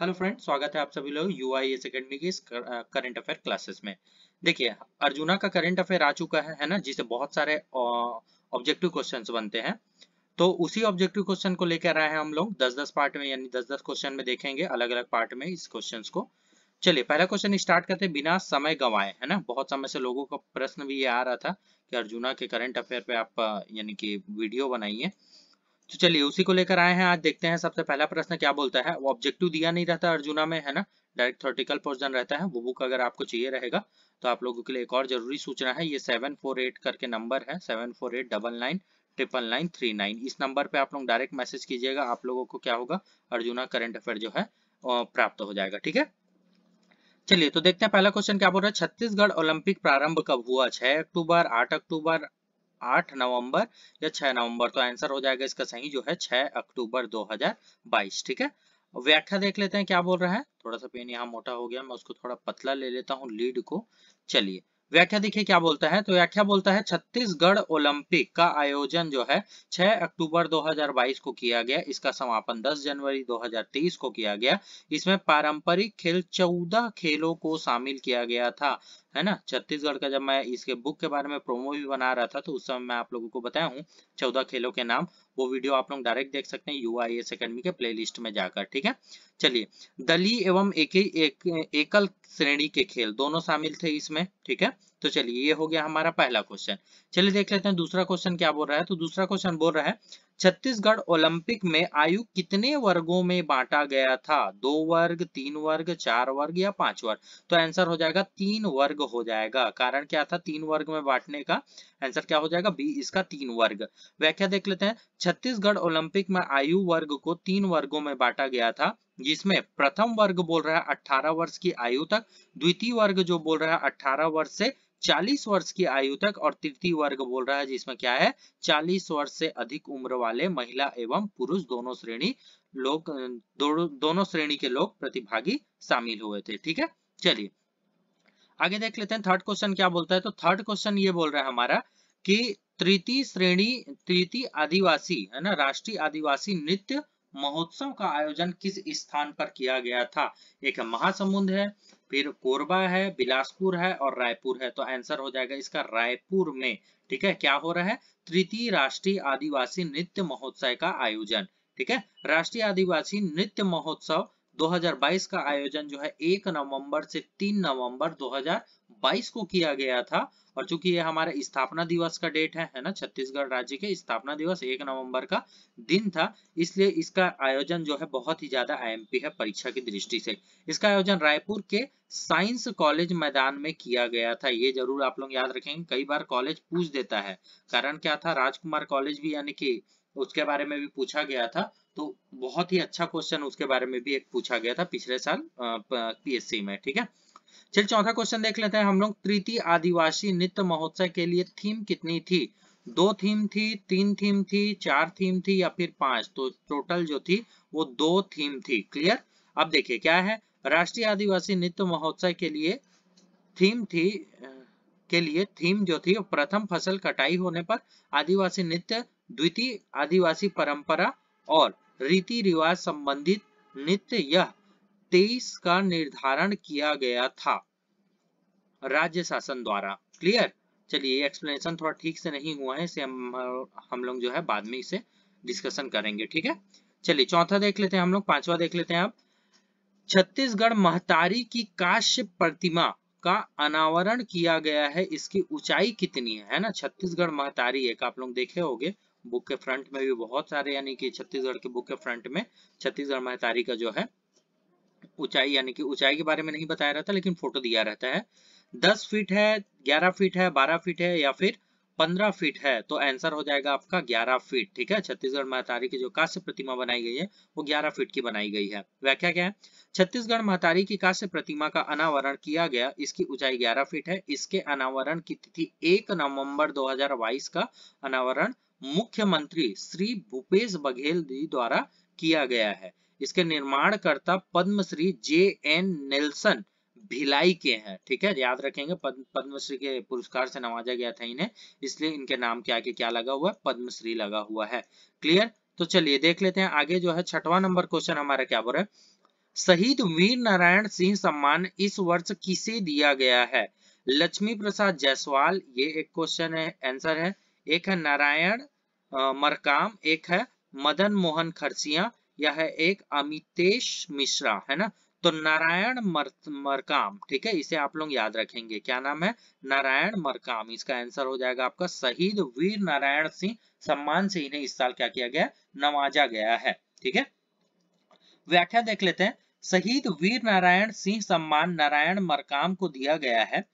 hello friends स्वागत है आप सभी लोग यू आई एस अकेडमी की करंट अफेयर क्लासेस में देखिए अर्जुना का करंट अफेयर आ चुका है है ना जिसे बहुत सारे ऑब्जेक्टिव क्वेश्चन बनते हैं तो उसी ऑब्जेक्टिव क्वेश्चन को लेकर आए हैं हम लोग दस दस पार्ट में यानी दस दस क्वेश्चन में देखेंगे अलग अलग पार्ट में इस क्वेश्चन को चलिए पहला क्वेश्चन स्टार्ट करते हैं बिना समय गंवाए है ना बहुत समय से लोगों का प्रश्न भी ये आ रहा था कि अर्जुना के करंट अफेयर पे आप यानी कि वीडियो बनाइए तो चलिए उसी को लेकर आए हैं आज देखते हैं सबसे पहला प्रश्न क्या बोलता है वो ऑब्जेक्टिव दिया नहीं रहता अर्जुना में है ना डायरेक्ट थर्टिकल पोर्सन रहता है वो बुक अगर आपको चाहिए रहेगा तो आप लोगों के लिए एक और जरूरी सूचना है ये सेवन फोर एट करके नंबर है seven four eight double nine triple nine three nine इस नंबर पे आप लोग डायरेक्ट मैसेज कीजिएगा आप लोगों को क्या होगा अर्जुना करंट अफेयर जो है प्राप्त हो जाएगा ठीक है चलिए तो देखते हैं पहला क्वेश्चन क्या बोल रहा है छत्तीसगढ़ ओलंपिक प्रारंभ कब हुआ छह अक्टूबर आठ अक्टूबर आठ नवंबर या छह नवंबर तो आंसर हो जाएगा इसका सही जो है छह अक्टूबर 2022 ठीक है व्याख्या देख लेते हैं क्या बोल रहा है थोड़ा सा पेन यहाँ मोटा हो गया मैं उसको थोड़ा पतला ले लेता हूँ लीड को चलिए व्याख्या देखिए क्या बोलता है तो व्याख्या बोलता है छत्तीसगढ़ ओलंपिक का आयोजन जो है 6 अक्टूबर 2022 को किया गया इसका समापन 10 जनवरी 2023 को किया गया इसमें पारंपरिक खेल 14 खेलों को शामिल किया गया था है ना छत्तीसगढ़ का जब मैं इसके बुक के बारे में प्रोमो भी बना रहा था तो उस समय मैं आप लोगों को बताया हूँ चौदह खेलों के नाम वो वीडियो आप लोग डायरेक्ट देख सकते हैं यू आई अकेडमी के प्लेलिस्ट में जाकर ठीक है चलिए दली एवं एक, एक, एकल श्रेणी के खेल दोनों शामिल थे इसमें ठीक है तो चलिए ये हो गया हमारा पहला क्वेश्चन चलिए देख लेते हैं दूसरा क्वेश्चन क्या बोल रहा है तो दूसरा क्वेश्चन बोल रहा है छत्तीसगढ़ ओलंपिक में आयु कितने वर्गों में बांटा गया था दो वर्ग तीन वर्ग चार वर्ग या पांच वर्ग तो आंसर हो जाएगा तीन वर्ग हो जाएगा कारण क्या था तीन वर्ग में बांटने का आंसर क्या हो जाएगा बी इसका तीन वर्ग व्याख्या देख लेते हैं छत्तीसगढ़ ओलंपिक में आयु वर्ग को तीन वर्गों में बांटा गया था जिसमें प्रथम वर्ग बोल रहा है अठारह वर्ष की आयु तक द्वितीय वर्ग जो बोल रहा है अठारह वर्ष से 40 वर्ष की आयु तक और तृतीय वर्ग बोल रहा है जिसमें क्या है 40 वर्ष से अधिक उम्र वाले महिला एवं पुरुष दोनों श्रेणी लोग दो, दोनों श्रेणी के लोग प्रतिभागी शामिल हुए थे ठीक है चलिए आगे देख लेते हैं थर्ड क्वेश्चन क्या बोलता है तो थर्ड क्वेश्चन ये बोल रहा है हमारा की तृतीय श्रेणी तृतीय आदिवासी है ना राष्ट्रीय आदिवासी नृत्य महोत्सव का आयोजन किस स्थान पर किया गया था एक महासमुंद है फिर कोरबा है बिलासपुर है और रायपुर है तो आंसर हो जाएगा इसका रायपुर में ठीक है क्या हो रहा है तृतीय राष्ट्रीय आदिवासी नृत्य महोत्सव का आयोजन ठीक है राष्ट्रीय आदिवासी नृत्य महोत्सव 2022 का आयोजन जो है 1 नवंबर से 3 नवंबर 2022 को किया गया था और चूंकि ये हमारे स्थापना दिवस का डेट है है ना छत्तीसगढ़ राज्य के स्थापना दिवस 1 नवंबर का दिन था इसलिए इसका आयोजन जो है बहुत ही ज्यादा पी है परीक्षा की दृष्टि से इसका आयोजन रायपुर के साइंस कॉलेज मैदान में किया गया था ये जरूर आप लोग याद रखेंगे कई बार कॉलेज पूछ देता है कारण क्या था राजकुमार कॉलेज भी यानी कि उसके बारे में भी पूछा गया था तो बहुत ही अच्छा क्वेश्चन उसके बारे में भी एक पूछा गया था पिछले साल पीएससी में ठीक है चलिए चौथा क्वेश्चन देख लेते हैं हम लोग तृतीय आदिवासी नृत्य महोत्सव के लिए थीम कितनी थी दो थीम थी तीन थीम थी चार थीम थी या फिर पांच तो टोटल जो थी वो दो थीम थी क्लियर अब देखिए क्या है राष्ट्रीय आदिवासी नृत्य महोत्सव के लिए थीम थी के लिए थीम जो थी प्रथम फसल कटाई होने पर आदिवासी नृत्य द्वितीय आदिवासी परंपरा और रीति रिवाज संबंधित नित्य यह तेईस का निर्धारण किया गया था राज्य शासन द्वारा क्लियर चलिए एक्सप्लेनेशन थोड़ा ठीक से नहीं हुआ है इसे हम हम लोग जो है बाद में इसे डिस्कशन करेंगे ठीक है चलिए चौथा देख लेते हैं हम लोग पांचवा देख लेते हैं आप छत्तीसगढ़ महतारी की काश्य प्रतिमा का अनावरण किया गया है इसकी ऊंचाई कितनी है है ना छत्तीसगढ़ महतारी एक आप लोग देखे होंगे बुक के फ्रंट में भी बहुत सारे यानी कि छत्तीसगढ़ के बुक के फ्रंट में छत्तीसगढ़ महतारी का जो है ऊंचाई यानी कि ऊंचाई के बारे में नहीं बताया रहता लेकिन फोटो दिया रहता है दस फीट है ग्यारह फीट है बारह फीट है या फिर पंद्रह फीट है तो आंसर हो जाएगा आपका ग्यारह फीट ठीक है छत्तीसगढ़ महतारी की जो कांस्य प्रतिमा बनाई गई है वो ग्यारह फीट की बनाई गई है व्याख्या क्या है छत्तीसगढ़ महतारी की कांस्य प्रतिमा का अनावरण किया गया इसकी ऊंचाई ग्यारह फीट है इसके अनावरण की तिथि एक नवम्बर दो का अनावरण मुख्यमंत्री श्री भूपेश बघेल जी द्वारा किया गया है इसके निर्माणकर्ता Padmashri J N Nelson Bhilai के हैं ठीक है याद रखेंगे पद्मश्री के पुरस्कार से नवाजा गया था इन्हें इसलिए इनके नाम के आगे क्या लगा हुआ है पद्मश्री लगा हुआ है क्लियर तो चलिए देख लेते हैं आगे जो है छठवां नंबर क्वेश्चन हमारा क्या बोल रहा है शहीद वीर नारायण सिंह सम्मान इस वर्ष किसे दिया गया है लक्ष्मी प्रसाद जायसवाल ये एक क्वेश्चन है आंसर है एक है नारायण मरकाम एक है मदन मोहन खरसिया यह है एक अमितेश मिश्रा है ना तो नारायण मर, मरकाम ठीक है इसे आप लोग याद रखेंगे क्या नाम है नारायण मरकाम इसका आंसर हो जाएगा आपका शहीद वीर नारायण सिंह सम्मान से इन्हें इस साल क्या किया गया नवाजा गया है ठीक है व्याख्या देख लेते हैं शहीद वीर नारायण सिंह सम्मान नारायण मरकाम को दिया गया है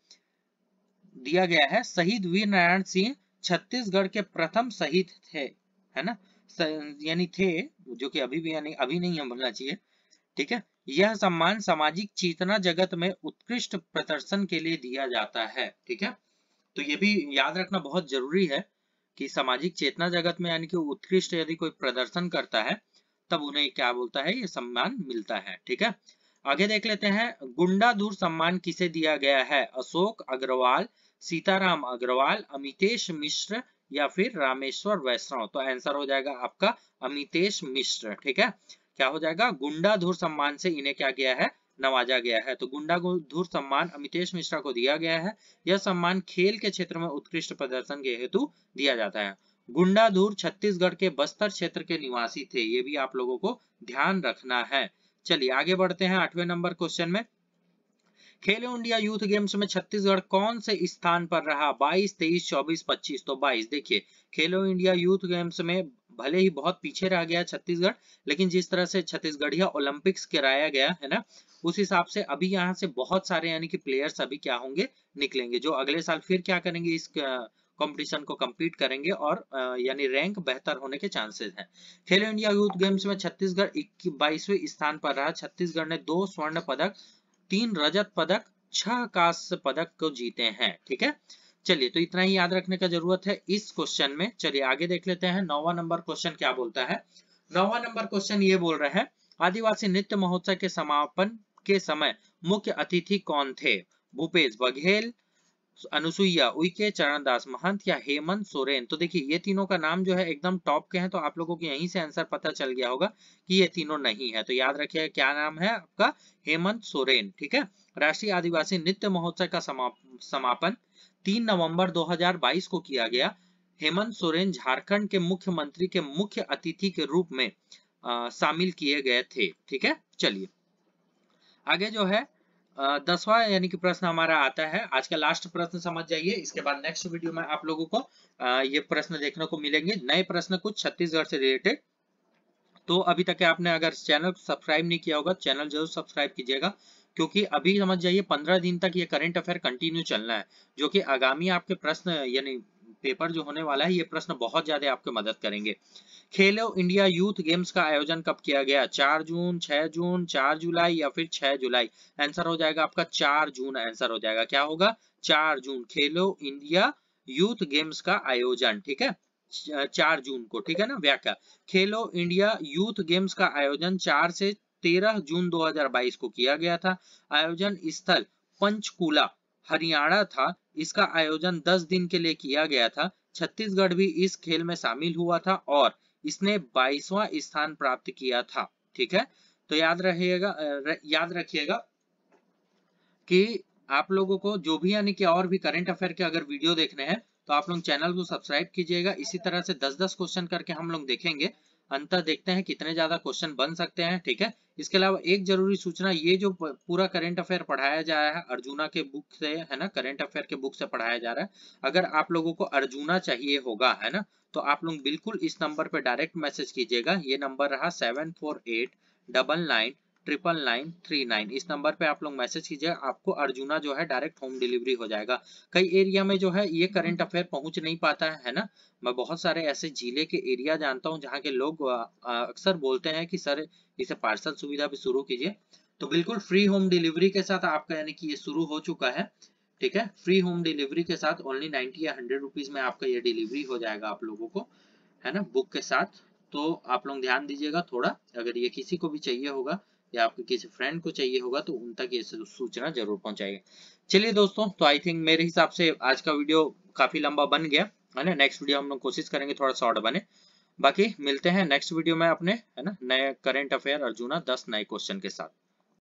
दिया गया है शहीद वीर नारायण सिंह छत्तीसगढ़ के प्रथम शहीद थे है ना यानी थे जो कि अभी भी यानी अभी नहीं है बोलना चाहिए ठीक है यह सम्मान सामाजिक चेतना जगत में उत्कृष्ट प्रदर्शन के लिए दिया जाता है ठीक है तो यह भी याद रखना बहुत जरूरी है कि सामाजिक चेतना जगत में यानी कि उत्कृष्ट यदि कोई प्रदर्शन करता है तब उन्हें क्या बोलता है ये सम्मान मिलता है ठीक है आगे देख लेते हैं गुंडा दूर सम्मान किसे दिया गया है अशोक अग्रवाल सीताराम अग्रवाल अमितेश मिश्र या फिर रामेश्वर वैष्णव तो आंसर हो जाएगा आपका अमितेश मिश्र ठीक है क्या हो जाएगा गुंडा धुर सम्मान से इन्हें क्या गया है नवाजा गया है तो गुंडा धुर सम्मान अमितेश मिश्रा को दिया गया है यह सम्मान खेल के क्षेत्र में उत्कृष्ट प्रदर्शन के हेतु दिया जाता है गुंडा धुर छत्तीसगढ़ के बस्तर क्षेत्र के निवासी थे ये भी आप लोगों को ध्यान रखना है चलिए आगे बढ़ते हैं आठवें नंबर क्वेश्चन में खेलो इंडिया यूथ गेम्स में छत्तीसगढ़ कौन से स्थान पर रहा 22, 23, 24, 25 तो 22 देखिए खेलो इंडिया यूथ गेम्स में भले ही बहुत पीछे रह गया छत्तीसगढ़ लेकिन जिस तरह से छत्तीसगढ़िया ओलंपिक्स कराया गया है ना उस हिसाब से अभी यहाँ से बहुत सारे यानी कि प्लेयर्स अभी क्या होंगे निकलेंगे जो अगले साल फिर क्या करेंगे इस कंपटीशन को कम्पीट करेंगे और यानी रैंक बेहतर होने के चांसेस हैं खेलो इंडिया यूथ गेम्स में छत्तीसगढ़ बाईसवें स्थान पर रहा छत्तीसगढ़ ने दो स्वर्ण पदक तीन रजत पदक छह कांस्य पदक को जीते हैं ठीक है चलिए तो इतना ही याद रखने का जरूरत है इस क्वेश्चन में चलिए आगे देख लेते हैं नौवा नंबर क्वेश्चन क्या बोलता है नौवा नंबर क्वेश्चन ये बोल रहा है आदिवासी नृत्य महोत्सव के समापन के समय मुख्य अतिथि कौन थे भूपेश बघेल अनुसुईया उइके चरण दास महंत या हेमंत सोरेन तो देखिए ये तीनों का नाम जो है एकदम टॉप के हैं तो आप लोगों को यहीं से आंसर पता चल गया होगा कि ये तीनों नहीं है तो याद रखिए क्या नाम है आपका हेमंत सोरेन ठीक है राष्ट्रीय आदिवासी नृत्य महोत्सव का समापन तीन नवंबर 2022 को किया गया हेमंत सोरेन झारखंड के मुख्यमंत्री के मुख्य अतिथि के रूप में शामिल किए गए थे ठीक है चलिए आगे जो है दसवा यानी कि प्रश्न हमारा आता है आज का लास्ट प्रश्न समझ जाइए इसके बाद नेक्स्ट वीडियो में आप लोगों को ये प्रश्न देखने को मिलेंगे नए प्रश्न कुछ छत्तीसगढ़ से रिलेटेड तो अभी तक आपने अगर चैनल सब्सक्राइब नहीं किया होगा चैनल जरूर सब्सक्राइब कीजिएगा क्योंकि अभी समझ जाइए पंद्रह दिन तक ये करंट अफेयर कंटिन्यू चलना है जो कि आगामी आपके प्रश्न यानी पेपर जो होने वाला है ये प्रश्न बहुत ज्यादा आपके मदद करेंगे खेलो इंडिया यूथ गेम्स का आयोजन कब किया गया चार जून छह जून चार जुलाई या फिर छह जुलाई आंसर हो जाएगा आपका चार जून आंसर हो जाएगा क्या होगा चार जून खेलो इंडिया यूथ गेम्स का आयोजन ठीक है चार जून को ठीक है ना व्याख्या खेलो इंडिया यूथ गेम्स का आयोजन चार से तेरह जून 2022 को किया गया था आयोजन स्थल पंचकूला हरियाणा था इसका आयोजन 10 दिन के लिए किया गया था छत्तीसगढ़ भी इस खेल में शामिल हुआ था और इसने 22वां स्थान प्राप्त किया था ठीक है तो याद रहिएगा याद रखिएगा कि आप लोगों को जो भी यानी कि और भी करंट अफेयर के अगर वीडियो देखने हैं तो आप लोग चैनल को सब्सक्राइब कीजिएगा इसी तरह से 10-10 क्वेश्चन करके हम लोग देखेंगे अंतर देखते हैं कितने ज्यादा क्वेश्चन बन सकते हैं ठीक है इसके अलावा एक जरूरी सूचना ये जो पूरा करेंट अफेयर पढ़ाया जा रहा है अर्जुना के बुक से है ना करेंट अफेयर के बुक से पढ़ाया जा रहा है अगर आप लोगों को अर्जुना चाहिए होगा है ना तो आप लोग बिल्कुल इस नंबर पे डायरेक्ट मैसेज कीजिएगा ये नंबर रहा seven four eight double nine triple nine three nine इस नंबर पे आप लोग मैसेज कीजिए आपको अर्जुना जो है डायरेक्ट होम डिलीवरी हो जाएगा कई एरिया में जो है ये करंट अफेयर पहुंच नहीं पाता है है ना मैं बहुत सारे ऐसे जिले के एरिया जानता हूँ जहाँ के लोग अक्सर बोलते हैं कि सर इसे पार्सल सुविधा भी शुरू कीजिए तो बिल्कुल फ्री होम डिलीवरी के साथ आपका यानी कि ये शुरू हो चुका है ठीक है फ्री होम डिलीवरी के साथ ओनली 90 या 100 रुपीस में आपका ये डिलीवरी हो जाएगा आप लोगों को है ना बुक के साथ तो आप लोग ध्यान दीजिएगा थोड़ा अगर ये किसी को भी चाहिए होगा या आपके किसी फ्रेंड को चाहिए होगा तो उन तक ये सूचना जरूर पहुंचाइए चलिए दोस्तों तो आई थिंक मेरे हिसाब से आज का वीडियो काफी लंबा बन गया है ना नेक्स्ट वीडियो हम लोग कोशिश करेंगे थोड़ा शॉर्ट बने बाकी मिलते हैं नेक्स्ट वीडियो में अपने है ना नए करेंट अफेयर अर्जुना दस नए क्वेश्चन के साथ